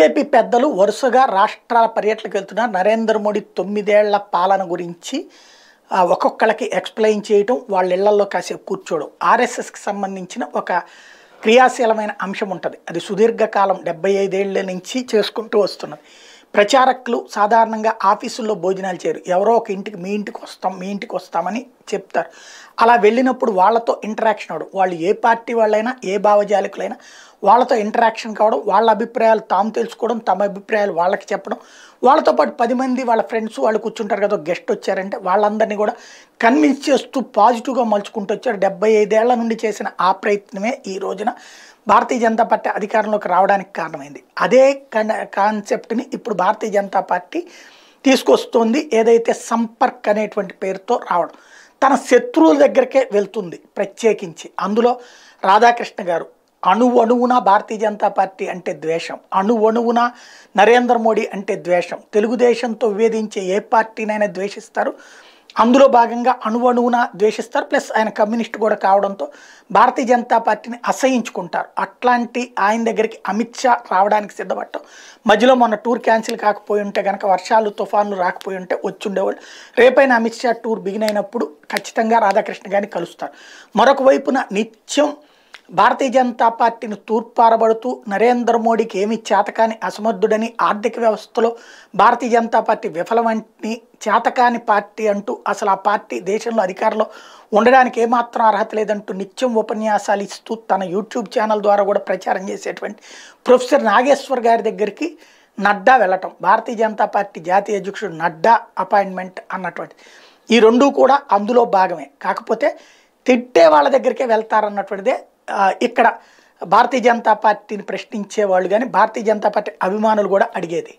BJP పెద్దలు వరుసగా రాష్ట్రాల పర్యటనకు వెళ్తున్న నరేంద్ర మోడీ తొమ్మిదేళ్ల పాలన గురించి ఒక్కొక్కళ్ళకి ఎక్స్ప్లెయిన్ చేయటం వాళ్ళ ఇళ్లలో కాసేపు కూర్చోవడం ఆర్ఎస్ఎస్కి సంబంధించిన ఒక క్రియాశీలమైన అంశం ఉంటుంది అది సుదీర్ఘకాలం డెబ్బై ఐదేళ్ల నుంచి చేసుకుంటూ వస్తున్నది ప్రచారకులు సాధారణంగా ఆఫీసుల్లో భోజనాలు చేయరు ఎవరో ఒక ఇంటికి మీ ఇంటికి వస్తాం మీ ఇంటికి వస్తామని చెప్తారు అలా వెళ్ళినప్పుడు వాళ్ళతో ఇంటరాక్షన్ అవడం వాళ్ళు ఏ పార్టీ వాళ్ళైనా ఏ భావజాలకులైనా వాళ్ళతో ఇంటరాక్షన్ కావడం వాళ్ళ అభిప్రాయాలు తాము తెలుసుకోవడం తమ అభిప్రాయాలు వాళ్ళకి చెప్పడం వాళ్ళతో పాటు పది మంది వాళ్ళ ఫ్రెండ్స్ వాళ్ళు కూర్చుంటారు కదా గెస్ట్ వచ్చారంటే వాళ్ళందరినీ కూడా కన్విన్స్ చేస్తూ పాజిటివ్గా మలుచుకుంటూ వచ్చారు డెబ్బై ఐదేళ్ల నుండి చేసిన ఆ ప్రయత్నమే ఈ రోజున భారతీయ జనతా పార్టీ అధికారంలోకి రావడానికి కారణమైంది అదే కాన్సెప్ట్ని ఇప్పుడు భారతీయ జనతా పార్టీ తీసుకొస్తుంది ఏదైతే సంపర్క్ అనేటువంటి పేరుతో రావడం తన శత్రువుల దగ్గరికే వెళ్తుంది ప్రత్యేకించి అందులో రాధాకృష్ణ గారు అణువణువున భారతీయ జనతా పార్టీ అంటే ద్వేషం అణువణువున నరేంద్ర మోడీ అంటే ద్వేషం తెలుగుదేశంతో వేధించే ఏ పార్టీనైనా ద్వేషిస్తారు అందులో భాగంగా అణువణువున ద్వేషిస్తారు ప్లస్ ఆయన కమ్యూనిస్ట్ కూడా కావడంతో భారతీయ జనతా పార్టీని అసహించుకుంటారు అట్లాంటి ఆయన దగ్గరికి అమిత్ షా రావడానికి సిద్ధపడటం మధ్యలో మొన్న టూర్ క్యాన్సిల్ కాకపోయి ఉంటే కనుక వర్షాలు తుఫాన్లు రాకపోయి ఉంటే వచ్చి ఉండేవాళ్ళు రేపైన అమిత్ షా టూర్ బిగిన్ అయినప్పుడు ఖచ్చితంగా రాధాకృష్ణ గారిని కలుస్తారు మరొక వైపున నిత్యం భారతీయ జనతా పార్టీని తూర్పారబడుతూ నరేంద్ర మోడీకి ఏమి చేతకాని అసమర్థుడని ఆర్థిక వ్యవస్థలో భారతీయ జనతా పార్టీ విఫలమని చేతకాని పార్టీ అంటూ అసలు ఆ పార్టీ దేశంలో అధికారంలో ఉండడానికి ఏమాత్రం అర్హత లేదంటూ నిత్యం ఉపన్యాసాలు ఇస్తూ తన యూట్యూబ్ ఛానల్ ద్వారా కూడా ప్రచారం చేసేటువంటి ప్రొఫెసర్ నాగేశ్వర్ గారి దగ్గరికి నడ్డా వెళ్ళటం భారతీయ జనతా పార్టీ జాతీయ అధ్యక్షుడు నడ్డా అపాయింట్మెంట్ అన్నటువంటి ఈ రెండూ కూడా అందులో భాగమే కాకపోతే తిట్టే వాళ్ళ దగ్గరికే వెళ్తారన్నటువంటిదే ఇక్కడ భారతీయ జనతా పార్టీని ప్రశ్నించే వాళ్ళు కానీ భారతీయ జనతా పార్టీ అభిమానులు కూడా అడిగేది